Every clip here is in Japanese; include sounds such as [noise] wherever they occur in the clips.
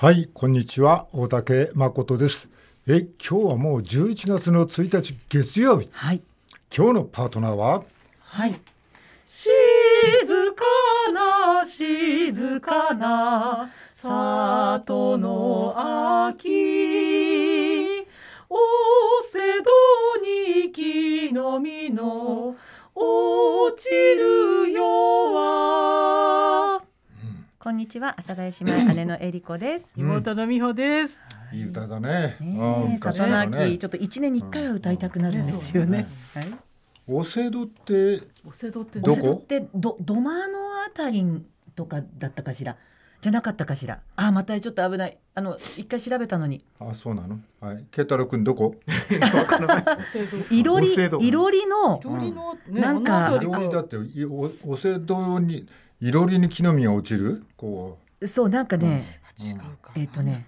はい、こんにちは。大竹誠です。え、今日はもう11月の1日月曜日。はい。今日のパートナーははい。静かな静かな里の秋。おせどに木の実の落ちる夜はこんにちは阿佐ヶ谷姉妹姉のえりこです。妹の美穂です。いい歌だね。ね刀秋、ちょっと一年に一回は歌いたくなるんですよね。はい。おせどって。おせどって。どこ。ってど、土間のあたりとかだったかしら。じゃなかったかしら。あ、またちょっと危ない。あの、一回調べたのに。あ、そうなの。はい、慶太郎君どこ。[laughs] いろり、いろりの。いろりの。なんか。いろりだって、お、おせどに。いろりに木の実が落ちるこうそうなんかね、違うかえっ、とね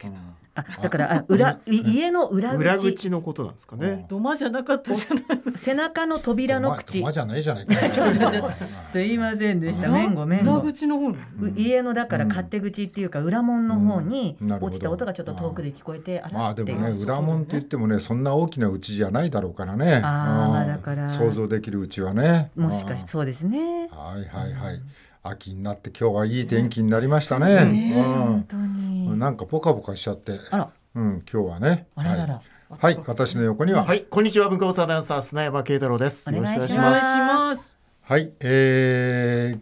あだからあ裏家の裏口裏口のことなんですかね土間じゃなかったじゃない背中の扉の口土間じゃないじゃない [laughs] すいませんでしためんごめん裏口の方家のだから勝手口っていうか裏門の方に落ちた音がちょっと遠くで聞こえてあまあでもね裏門って言ってもねそんな大きな家じゃないだろうからねああだから想像できる家はねもしかしそうですねはいはいはい、秋になって今日はいい天気になりましたね。うん、本当に。なんかポカポカしちゃって。あら。うん、今日はね。あららら。はい、私の横には。はい、こんにちは、文化放送アナウンサー砂山慶太郎です。しお願いします。はい、え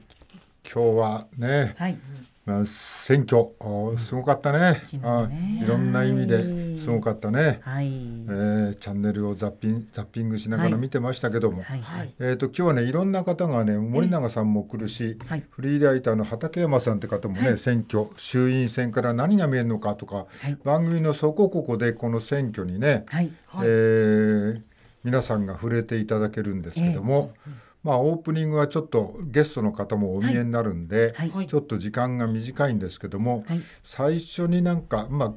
ー、今日はね、はい、まあ、選挙すごかったねねいろんな意味ですごかったね、はい、えー、チャンネルをザッピンザッピングしながら見てましたけども、はいはい、えーと、今日はねいろんな方がね森永さんも来るし、はい、フリーライターの畠山さんって方もね、選挙衆院選から何が見えるのかとか、番組のそこここでこの選挙にね、はい、えー、皆さんが触れていただけるんですけども。えーまあ、オープニングはちょっとゲストの方もお見えになるんで、はいはい、ちょっと時間が短いんですけども、はい、最初になんか、まあ、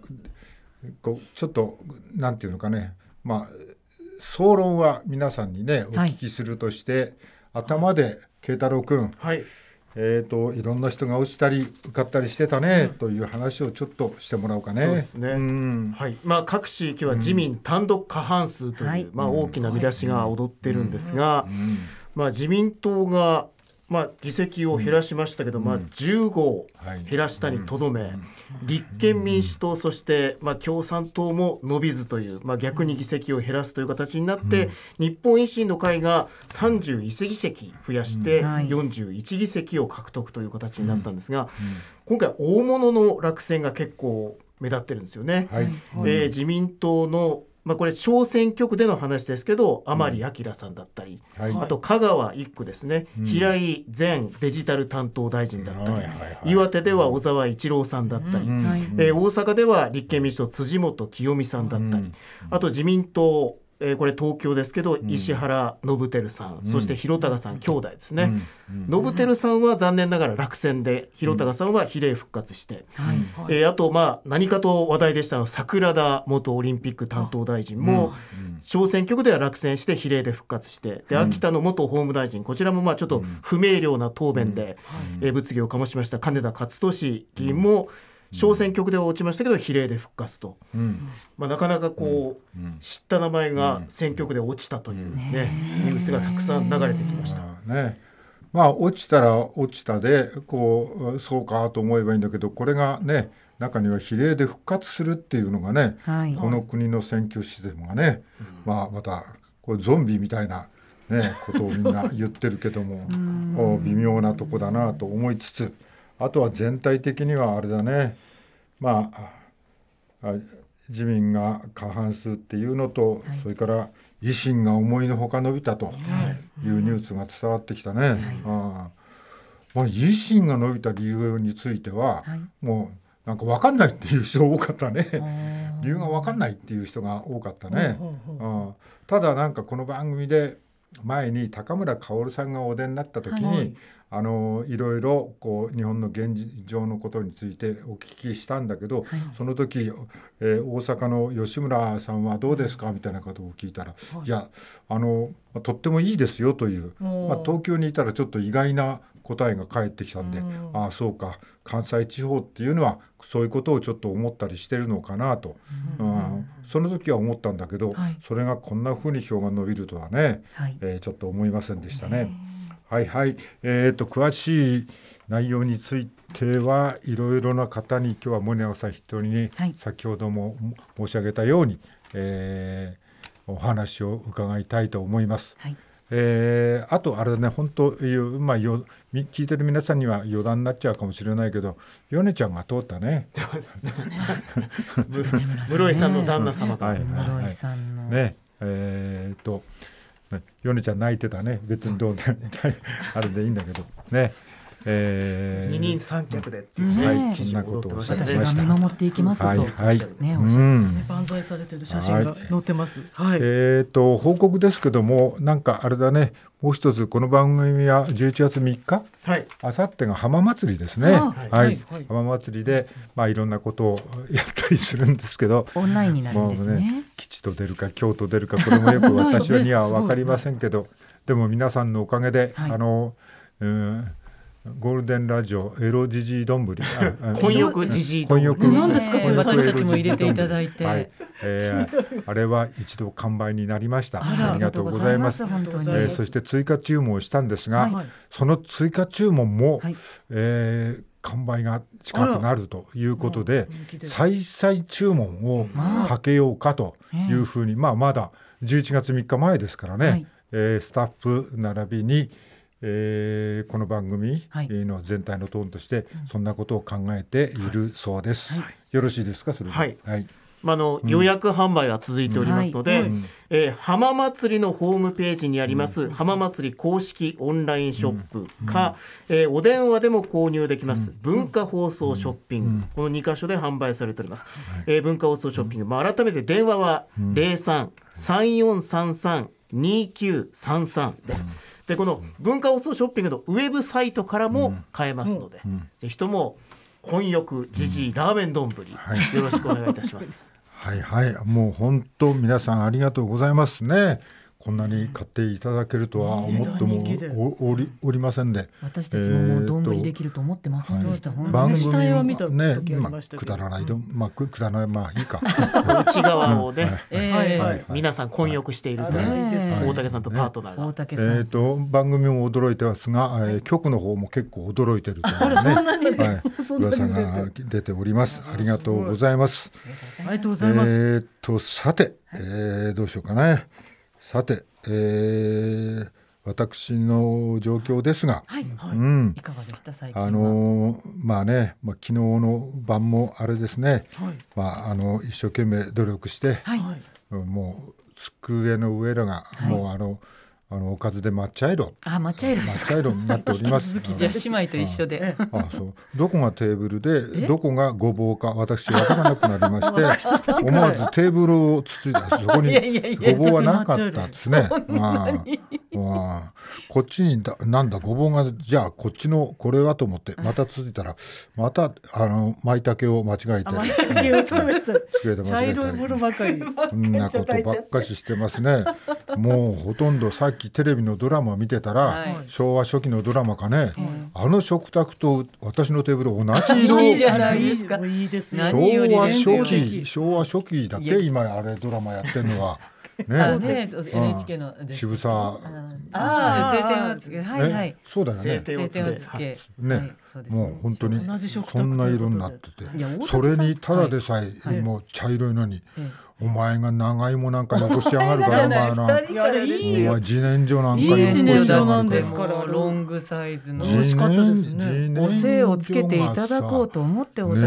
こうちょっとなんていうのかね、まあ、総論は皆さんにねお聞きするとして、頭で慶太郎君、はいえーと、いろんな人が落ちたり受かったりしてたね、うん、という話をちょっとしてもらおうかね。そうですね、うん、はいまあ、各地域は自民単独過半数という、うん、まあ、大きな見出しが踊ってるんですが。うんまあ、自民党が、まあ、議席を減らしましたけど、うん、まあ、15減らしたにとどめ、はいうん、立憲民主党、そして、まあ、共産党も伸びずという、まあ、逆に議席を減らすという形になって、うん、日本維新の会が31議席増やして41議席を獲得という形になったんですが、今回、大物の落選が結構目立ってるんですよね。はい、えー、自民党のまあ、これ小選挙区での話ですけど甘利明さんだったり、うんはい、あと香川1区ですね、うん、平井前デジタル担当大臣だったり、はいはいはい、岩手では小沢一郎さんだったり、うん、えー、大阪では立憲民主党辻元清美さんだったり、あと自民党えー、これ東京ですけど、石原信晃さん、うん、そして広高さん、兄弟ですね、うんうん、信さんは残念ながら落選で広高さんは比例復活して、うん、えー、あとまあ何かと話題でした桜田元オリンピック担当大臣も小選挙区では落選して比例で復活してで秋田の元法務大臣こちらもまあちょっと不明瞭な答弁で、えー、物議を醸しました金田勝利議員も、うん小選挙区で落ちましたけど比例で復活と、うん、まあ、なかなかこう、うん、知った名前が選挙区で落ちたというね、ねニュースがたくさん流れてきました。ねまあ、落ちたら落ちたでこうそうかと思えばいいんだけどこれがね中には比例で復活するっていうのがね、はい、この国の選挙システムがね、うん、まあ、またこれゾンビみたいな、ね、ことをみんな言ってるけども [laughs] 微妙なとこだなと思いつつ。あとは全体的にはあれだねまあ自民が過半数っていうのと、それから維新が思いのほか伸びたというニュースが伝わってきたね。はい、あまあ、維新が伸びた理由については、もうなんか分かんないっていう人多かったね理由が分かんないっていう人が多かったね。ただなんかこの番組で前に高村薫さんがお出になった時に、はい、あのいろいろこう日本の現状のことについてお聞きしたんだけど、はい、その時、えー、大阪の吉村さんはどうですかみたいなことを聞いたら、はい、いやあのとってもいいですよという、まあ、東京にいたらちょっと意外な答えが返ってきたんで、うん、ああそうか関西地方っていうのはそういうことをちょっと思ったりしてるのかなと、うん、その時は思ったんだけど、はい、それがこんな風に票が伸びるとはね、はい、えー、ちょっと思いませんでしたね。はいはい、えーと、詳しい内容についてはいろいろな方に今日はモネさん一人に、先ほども申し上げたように、えー、お話を伺いたいと思います。はいえー、あとあれだね本当、まあ、よ聞いてる皆さんには余談になっちゃうかもしれないけどヨネちゃんが通ったね。室井 [laughs] さんの旦那様が。ねえー、っとヨネちゃん泣いてたね別にどうで、ね、[laughs] あれでいいんだけどね。え二人三脚でっていうね、はい、ことを踊ってました見守っていきますと、はね、おっしゃ万歳されてる写真が載ってます。はい。えっ、と報告ですけども、なんかあれだね、もう一つこの番組は11月3日、はい、あさってが浜祭りですね。はい、浜祭りでまあいろんなことを [laughs] やったりするんですけど、オンラインになるんですね。と出るか京都出るかこれもよく私にはわかりませんけど、[laughs] でも皆さんのおかげで、あの。うんゴールデンラジオエロジジイ丼ぶり。婚欲ジジイ丼。何 [laughs] ですかそれ私たちも入れていただいて。はい、えー、[laughs] あれは一度完売になりました。ありがとうございます。まえそして追加注文をしたんですが、その追加注文も、はえ完売が近くなるということで、再再注文をかけようかというふうに、まあまだ11月3日前ですからね、はえスタッフ並びに。えー、この番組の全体のトーンとして、そんなことを考えているそうです。よろしいですかそれはい、はいまあの、の、予約販売は続いておりますので、うん、えー、浜祭りのホームページにあります、うん、浜祭り公式オンラインショップか、うん、えー、お電話でも購入できます、文化放送ショッピング、この2箇所で販売されております、えー、文化放送ショッピング、まあ、改めて電話は03-3433-2933です。でこの文化放送ショッピングのウェブサイトからも買えますので、ぜひとも混浴じじラーメン丼、はい、よろしくお願いいたします。はいはいもう本当皆さんありがとうございますね。こんなに買っていただけるとは思ってもおりおりませんで私たちももうどんぶりできると思ってませんでした、番組はねまあくだらないど、まあくだらないまあいいか内側をね、はい皆さん混浴しているとい大竹さんとパートナーが、大竹さえっ、と番組も驚いてますが、えー、局の方も結構驚いてるというねはい噂が出ておりますありがとうございますありがとうございますえっ、とさて、えー、どうしようかね。さて、えー、私の状況ですが、はい、はい、うん、いかがでした最近あのまあね、まあ昨日の晩もあれですね、はい、まああの一生懸命努力して、はい、もう机の上らが、もうあの。あのおかずで抹茶色あ抹茶色抹茶色になっておりますじゃ姉妹と一緒でああそうどこがテーブルでどこがごぼうか私わからなくなりまして [laughs] 思わずテーブルをつついたそこにごぼうはなかったですねまあまあこっちにだなんだごぼうがじゃあこっちのこれはと思ってまたついたらまたあの舞茸を間違えて舞茸をた [laughs] 茶色いものばかりそんなことばっかししてますねもうほとんどさっきテレビのドラマ見てたら、はい、昭和初期のドラマかね、あの食卓と私のテーブル同じ色いいじゃないですかいいです昭和初期昭和初期だって今あれドラマやってるのは。[laughs] ね、ね、NHK の渋沢ああ天をつけはいはいそうだよね天をつけねもう本当にそんな色になっててそれにただでさえもう茶色いのにお前が長芋なんかよしやがる [laughs] からお前な。お前自然薯なんかよしやがるから。いい自然薯なんですからロングサイズの。美味しかったですね。おをつけていただこうと思ってお粘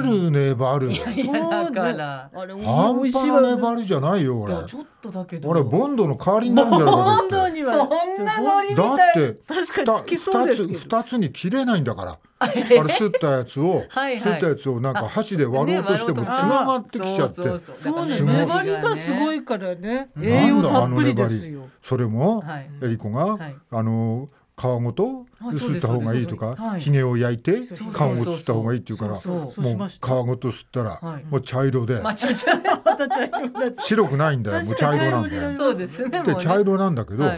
る粘る。そうだから。半端な粘りじゃないよ俺。ちょっとだけど。俺ボンドの代わりになるんボンドにはそんなノリみたい。だって確かにつきそうですけど。二つに切れないんだから。あれす [laughs] ったやつをすったやつをなんか箸で割ろうとしてもつながってきちゃってそうね粘りがすごいからね栄養たっぷりですよそれもえりこがあの皮ごとすった方がいいとかひげを焼いて缶をとすった方がいいっていうからもう皮ごとすったらもう茶色で [laughs] 白くないんだよもう茶色なんだよで茶色なんだけどあ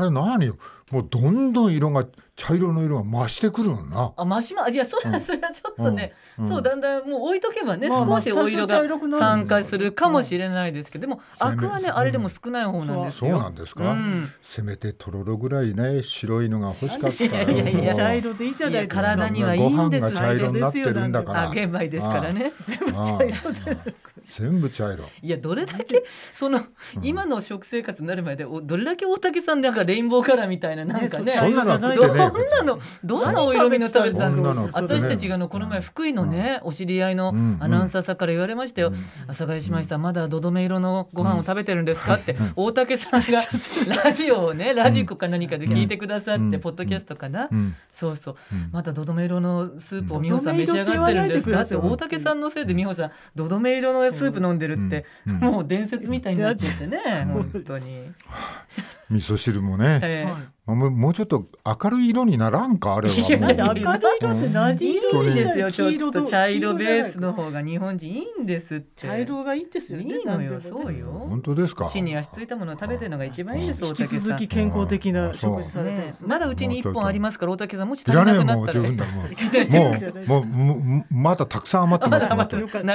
れ何よもうどんどん色が茶色の色が増してくるのな。あ、増しま、いや、それは、それはちょっとね、うんうん、そう、だんだん、もう置いとけばね、少しお色が酸化するかもしれないですけど、でも、アクはね、あれでも少ない方なんですそうなんですか。せめてとろろぐらいね、白いのが欲しかった。いやいや、茶色でいいじゃない体にはいいんですご飯が茶色になってるんだから。玄米ですからね。全部茶色で。全部茶色いやどれだけその、今の食生活になる前でどれだけ大竹さんなんかレインボーカラーみたいななんかねんなのどんなのどんなお色味の食べたの私たちがのこの前福井のね、お知り合いのアナウンサーさんから言われましたよ「阿佐ヶ谷姉妹さんまだどどめ色のご飯を食べてるんですか?」って大竹さんがラジオをねラジコか何かで聞いてくださって、ポッドキャストかな、そうそう、まだどどめ色のスープを美穂さん召し上がってるんですかって大竹さんのせいで美穂さんどどめ色のスープ飲んでるって、うんうん、もう伝説みたいになっててね、本当に。[laughs] 味噌汁もね、えー、もうちょっと明るい色にならんかあれはもう。明るい色って何色、うん、いいですよ。ちょっと茶色ベースの方が日本人いいんですって。茶色がいいですよ、ね、いいのよ。そうよ。本当ですか。地に足ついたものを食べてるのが一番いいです。大竹引き続き健康的な食事されて、ね、まだうちに一本ありますから大竹さんもし足りなくなったら。もう [laughs] もうもうまだたくさん余ってます。ま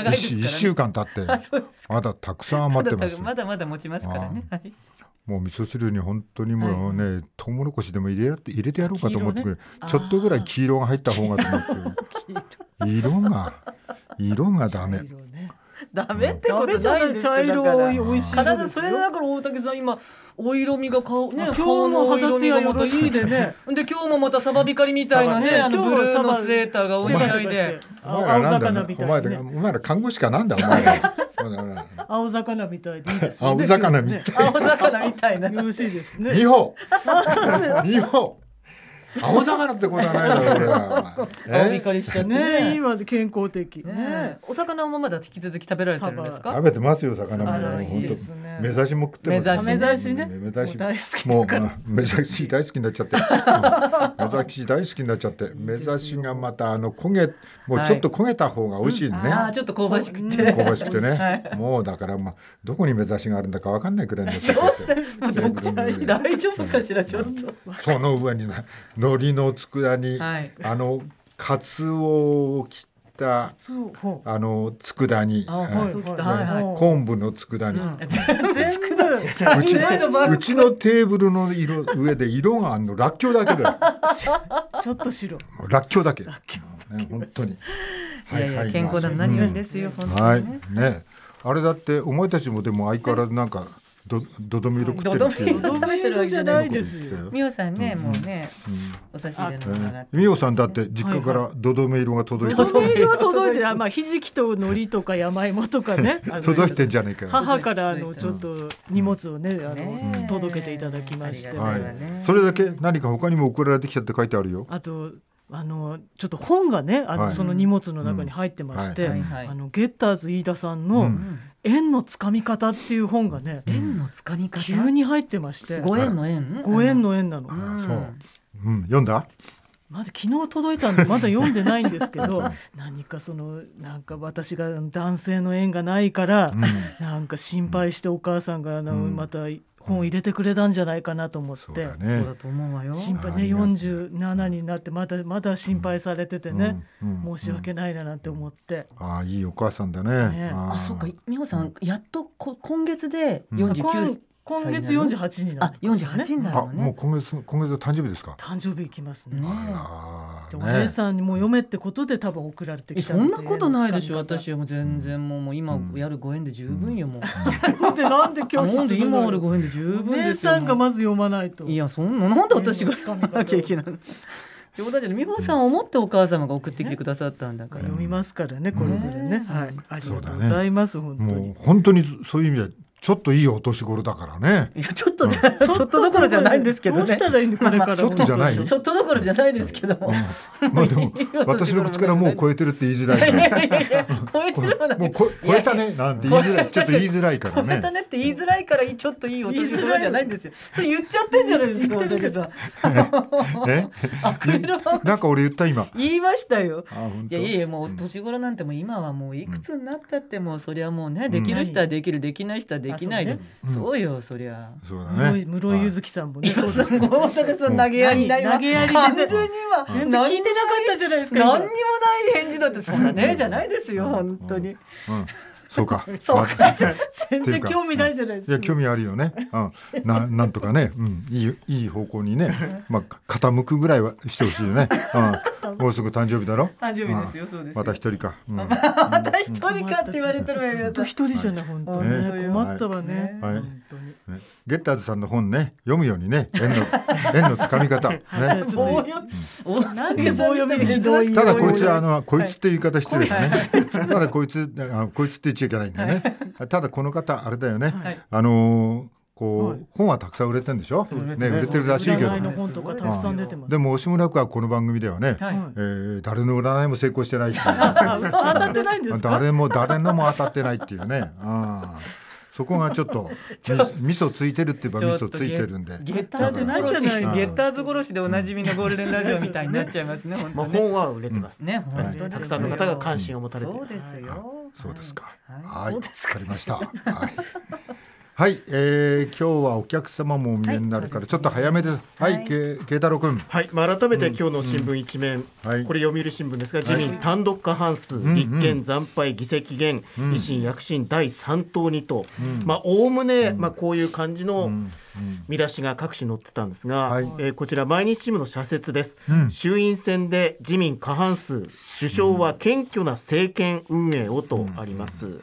だ一、ね、週間経ってまだたくさん余ってます。まだまだ [laughs] 持ちますからね。はいもう味噌汁に本当にもうね、とうもろこしでも入れ入れてやろうかと思ってくれ、ね、ちょっとぐらい黄色が入った方がと思って色が色がダメ。ダメってことじゃない茶色美味しい体それだから大竹さん今お色味が顔ね今日の肌つやよろしいでねで今日もまたサバ光りみたいなねあのブルーのセーターがお似合いで前らお前ら看護師かなんだお前ら [laughs] 青魚みたいでいいですね。青魚みたい。[laughs] 青魚みたいな。よろしいですね。二歩。二 [laughs] 歩。青魚ってことはないだろう、俺は。青びかりしちね。今健康的。お魚もまだ引き続き食べられてるんですか食べてますよ、魚も。本当目指しも食ってます目指しね。目指し。もう、目指し大好きになっちゃって。目指し大好きになっちゃって。目指しがまた、あの、焦げ、もうちょっと焦げた方が美味しいね。ちょっと香ばしくて。香ばしくてね。もうだから、まあ、どこに目指しがあるんだかわかんないくらいに大丈夫かしら、ちょっと。その上にな。海苔の佃煮、はい、あのカツオを切ったあの佃煮、昆布の佃煮、うちのテーブルの色上で色があんのらっきょうだけだよ。[laughs] ちょっと白。らっきょうだけ。ね本当に。はいはい。健康な何よですよ本当に。はいね。あれだってお前たちもでも相変わらずなんか。どどどめ色食ってるっていう。どどめ色じゃないですよ。おさんね、もうね、お差し入れのもら美さんだって実家からどどめろが届いてどどめろが届いてあ、まあひじきと海苔とか山芋とかね。[laughs] 届いてんじゃないか。母からあのちょっと荷物をね、あの届けていただきまして。はい。それだけ何か他にも送られてきたって書いてあるよ。あと。あのちょっと本がねあの、その荷物の中に入ってまして、あのゲッターズ飯田さんの縁のつかみ方っていう本がね、縁のつかみ方急に入ってまして、ご縁の縁、ご縁の縁なの。そう、うん、読んだ？まだ昨日届いたんで [laughs] まだ読んでないんですけど何かそのなんか私が男性の縁がないから、うん、なんか心配してお母さんがあの、うん、また本入れてくれたんじゃないかなと思って、うん、そうだ、と思うわよ心配ね47になってまだまだ心配されててね、申し訳ないななんて思って、ああいいお母さんだね、ね、ああそうか美穂さんやっとこ今月で49今月四十八になる、ね、あ48になるねもう今月今月誕生日ですか誕生日いきますね、ね、お姉さんにも嫁ってことで多分送られてきた、ね、そんなことないでしょ私はもう全然もうもう今やるご縁で十分よ、うん、もうでなんで今日で今あるご縁で十分ですよお姉さんがまず読まないといやそんななんで私が読まなきゃいけない冗談じゃ美穂さんを思ってお母様が送ってきてくださったんだから、ね、読みますからねこれでらいね、はいありがとうございます、ね、本当に本当にそういう意味ではちょっといいお年頃だからね。いやちょっと、うん、[laughs] ちょっとどころじゃないんですけどね。どうしたらいいのこれから、ちょっとじゃない。ちょっとどころじゃないですけどまあでも [laughs] 私の口からもう超えてるって言いづらい。超えてるもない。もう超えたねなんて言いづらい。ちょっと言いづらいからね。超えたねって言いづらいからちょっといいお年頃じゃないんですよ。それ言っちゃってんじゃないですか。言ってさ。え？なんか俺言った今。言いましたよ。いやいやもう年頃なんても今はもういくつになったってもそりゃもうねできる人はできるできない人はできできないで、そうよそりゃそうね室井ゆずきさんもね大竹さん投げやり投げやりで完全には全然聞いてなかったじゃないですか何にもない返事だってそんなねじゃないですよ本当に。うんそうか。そうか。全然興味ないじゃないですか。いや興味あるよね。うん。なんなんとかね、うん、いいいい方向にね、まあ傾くぐらいはしてほしいよね。うん。[laughs] もうすぐ誕生日だろ誕生日ですよ、そうですまた一人か、[laughs] また一人かって言われてるわよ [laughs] 一人じゃない本当ね困ったわね、はいゲッターズさんの本ね読むようにね円の円のつかみ方ねちょっとなんう読ただこいつあのこいつって言い方失礼ですねただこいつあこいつって言っちゃいけないんだよねただこの方あれだよねあのこう、はい、本はたくさん売れてんでしょうね、ね、売れてるらしいけどでも惜しむ村くはこの番組ではね、はい、えー、誰の占いも成功してない [laughs] 当たってないう誰も誰のも当たってないっていうねあそこがちょっと [laughs] 味噌ついてるって言えば味噌ついてるんでゲッターズないじゃないゲッターズ殺しでおなじみのゴールデンラジオみたいになっちゃいますねね、本本は売れてますね、うん、たくさんの方が関心を持たれてます、そうですよそうですかはいわ、かりましたはいはい、えー、今日はお客様もお見えになるから、はいね、ちょっと早めです。はい、はい、慶太郎君。はい、まあ、改めて今日の新聞一面、うんうん、これ読売新聞ですが、自民単独過半数、立憲惨敗議席減、うん、維新躍進第三党にと、まあおおむねまあこういう感じの。見出しが各紙載ってたんですが、はい、えー、こちら毎日新聞の社説です、衆院選で自民過半数首相は謙虚な政権運営をとあります、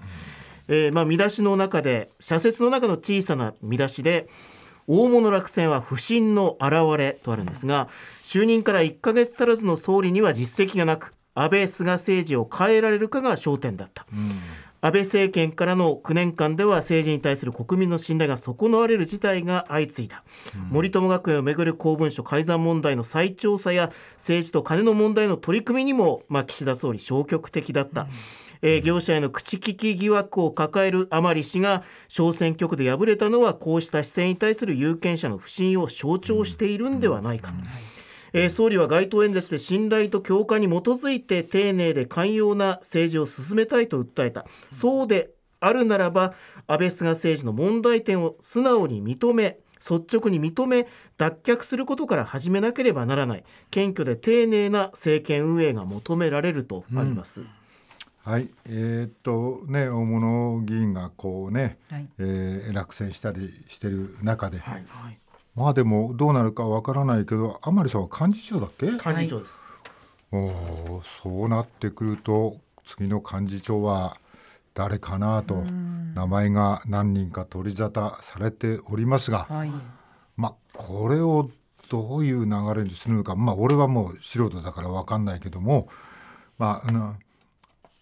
えー、まあ、見出しの中で社説の中の小さな見出しで大物落選は不信の表れとあるんですが就任から1か月足らずの総理には実績がなく安倍・菅政治を変えられるかが焦点だった。うん安倍政権からの9年間では政治に対する国民の信頼が損なわれる事態が相次いだ、うん、森友学園をめぐる公文書改ざん問題の再調査や政治とカネの問題の取り組みにも、まあ、岸田総理消極的だった、うんえー、業者への口利き疑惑を抱える甘利氏が小選挙区で敗れたのはこうした視線に対する有権者の不信を象徴しているんではないか。えー、総理は街頭演説で信頼と共感に基づいて丁寧で寛容な政治を進めたいと訴えたそうであるならば安倍菅政治の問題点を素直に認め率直に認め脱却することから始めなければならない謙虚で丁寧な政権運営が求められるとあります。うんはい、えー、っとね大物議員がこうね、はい、えー、落選したりしてる中で、はい、まあでもどうなるかわからないけど甘利さんは幹事長だっけ幹事長です、おそうなってくると次の幹事長は誰かなと名前が何人か取り沙汰されておりますが、はい、まあこれをどういう流れにするのかまあ俺はもう素人だから分かんないけどもまあ、うん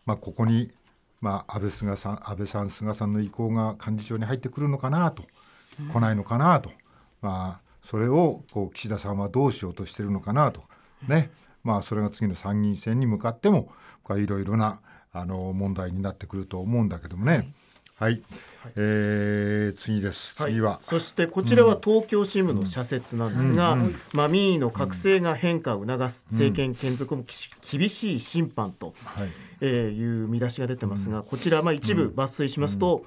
まあ、ここに、まあ、安倍菅さん安倍さん菅さんの意向が幹事長に入ってくるのかなと、うん、来ないのかなと、まあ、それをこう岸田さんはどうしようとしてるのかなと、ねまあ、それが次の参議院選に向かってもいろいろなあの問題になってくると思うんだけどもね、はい、えー、次です、はい、次はそしてこちらは東京新聞の社説なんですが、うんうんうん、まあ、民意の覚醒が変化を促す政権継続も厳しい審判と、いえー、いう見出しが出てますがこちらまあ一部抜粋しますと、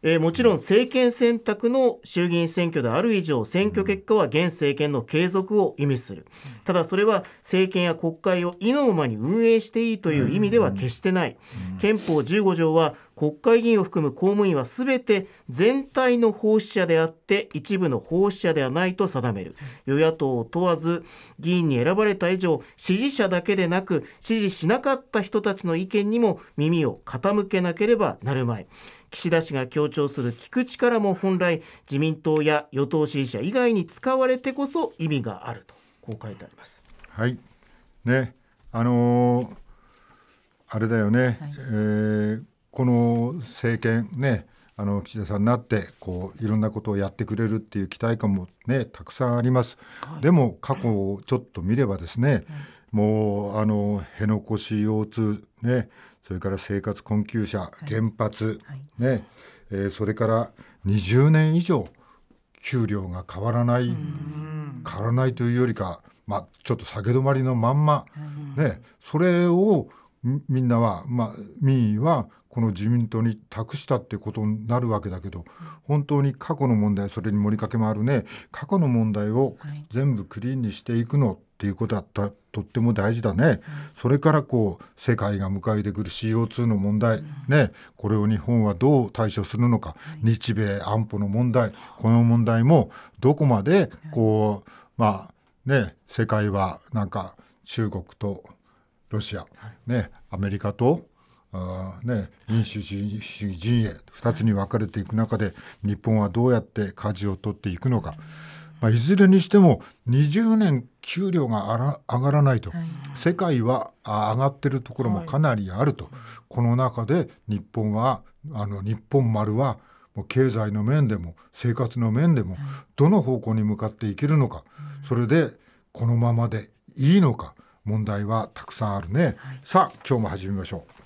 えー、もちろん政権選択の衆議院選挙である以上選挙結果は現政権の継続を意味するただそれは政権や国会を意のままに運営していいという意味では決してない憲法15条は国会議員を含む公務員はすべて全体の奉仕者であって一部の奉仕者ではないと定める与野党を問わず議員に選ばれた以上支持者だけでなく支持しなかった人たちの意見にも耳を傾けなければなるまい岸田氏が強調する聞く力も本来自民党や与党支持者以外に使われてこそ意味があるとこう書いてあります。はいねあのー、あれだよね、はい、えーこの政権ねあの岸田さんになってこういろんなことをやってくれるっていう期待感もねたくさんあります、はい、でも過去をちょっと見ればですね、うん、もうあの辺野古 CO2 ねそれから生活困窮者、はい、原発、はい、ねえー、それから20年以上給料が変わらない変わらないというよりか、まあ、ちょっと下げ止まりのまんま、ね、それをみんなは、まあ、民意はこの自民党に託したってことになるわけだけど本当に過去の問題それに盛りかけもあるね過去の問題を全部クリーンにしていくのっていうことだったとっても大事だね、うん、それからこう世界が迎えてくる CO2 の問題、うん、ねこれを日本はどう対処するのか、日米安保の問題この問題もどこまでこう、まあね世界はなんか中国とロシア、ね、アメリカとあね、民主主義陣営2つに分かれていく中で日本はどうやって舵を取っていくのか、まあ、いずれにしても20年給料が上がらないと、世界は上がってるところもかなりあると、この中で日本はあの日本丸はもう経済の面でも生活の面でもどの方向に向かっていけるのか、それでこのままでいいのか問題はたくさんあるね、さあ今日も始めましょう。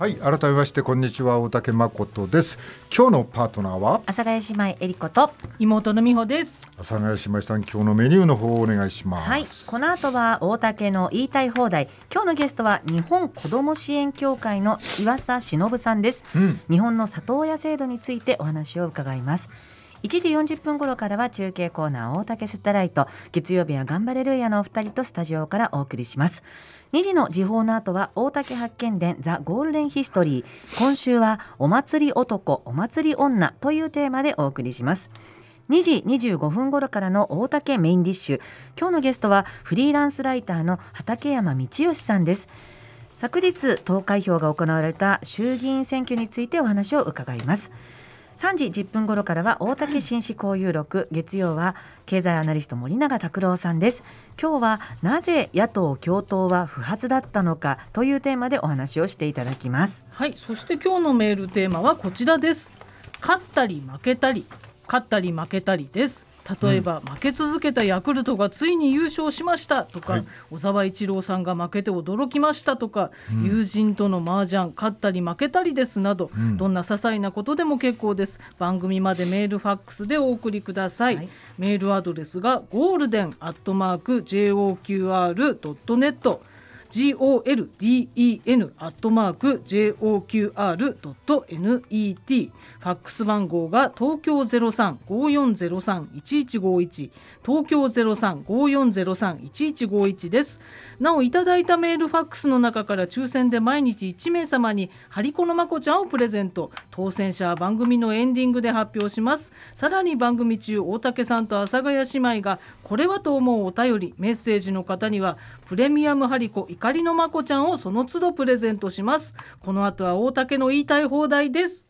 はい改めましてこんにちは大竹誠です今日のパートナーは阿佐ヶ谷姉妹えりこと妹の美穂です阿佐ヶ谷姉妹さん今日のメニューの方をお願いしますはいこの後は大竹の言いたい放題今日のゲストは日本子ども支援協会の岩佐忍さんです、うん、日本の里親制度についてお話を伺います1時40分頃からは中継コーナー大竹セットライト月曜日は頑張れるやのお二人とスタジオからお送りします2時の時報の後は大竹発見伝ザ・ゴールデンヒストリー今週はお祭り男お祭り女というテーマでお送りします2時25分頃からの大竹メインディッシュ今日のゲストはフリーランスライターの畠山道義さんです昨日投開票が行われた衆議院選挙についてお話を伺います3時10分頃からは大竹紳士交友録月曜は経済アナリスト森永卓郎さんです今日はなぜ野党共闘は不発だったのかというテーマでお話をしていただきますはいそして今日のメールテーマはこちらです勝ったり負けたり勝ったり負けたりです例えば、うん、負け続けたヤクルトがついに優勝しましたとか、はい、小沢一郎さんが負けて驚きましたとか、うん、友人との麻雀勝ったり負けたりですなど、うん、どんな些細なことでも結構です番組までメールファックスでお送りください、はい、メールアドレスがゴールデンアットマーク JOQR.net golden アットマーク joqr.net ファックス番号が東京0354031151東京0354031151です。なおいただいたメールファックスの中から抽選で毎日1名様にハリコのまこちゃんをプレゼント当選者は番組のエンディングで発表しますさらに番組中大竹さんと阿佐ヶ谷姉妹がこれはと思うお便りメッセージの方にはプレミアムハリコ怒りのまこちゃんをその都度プレゼントしますこの後は大竹の言いたい放題です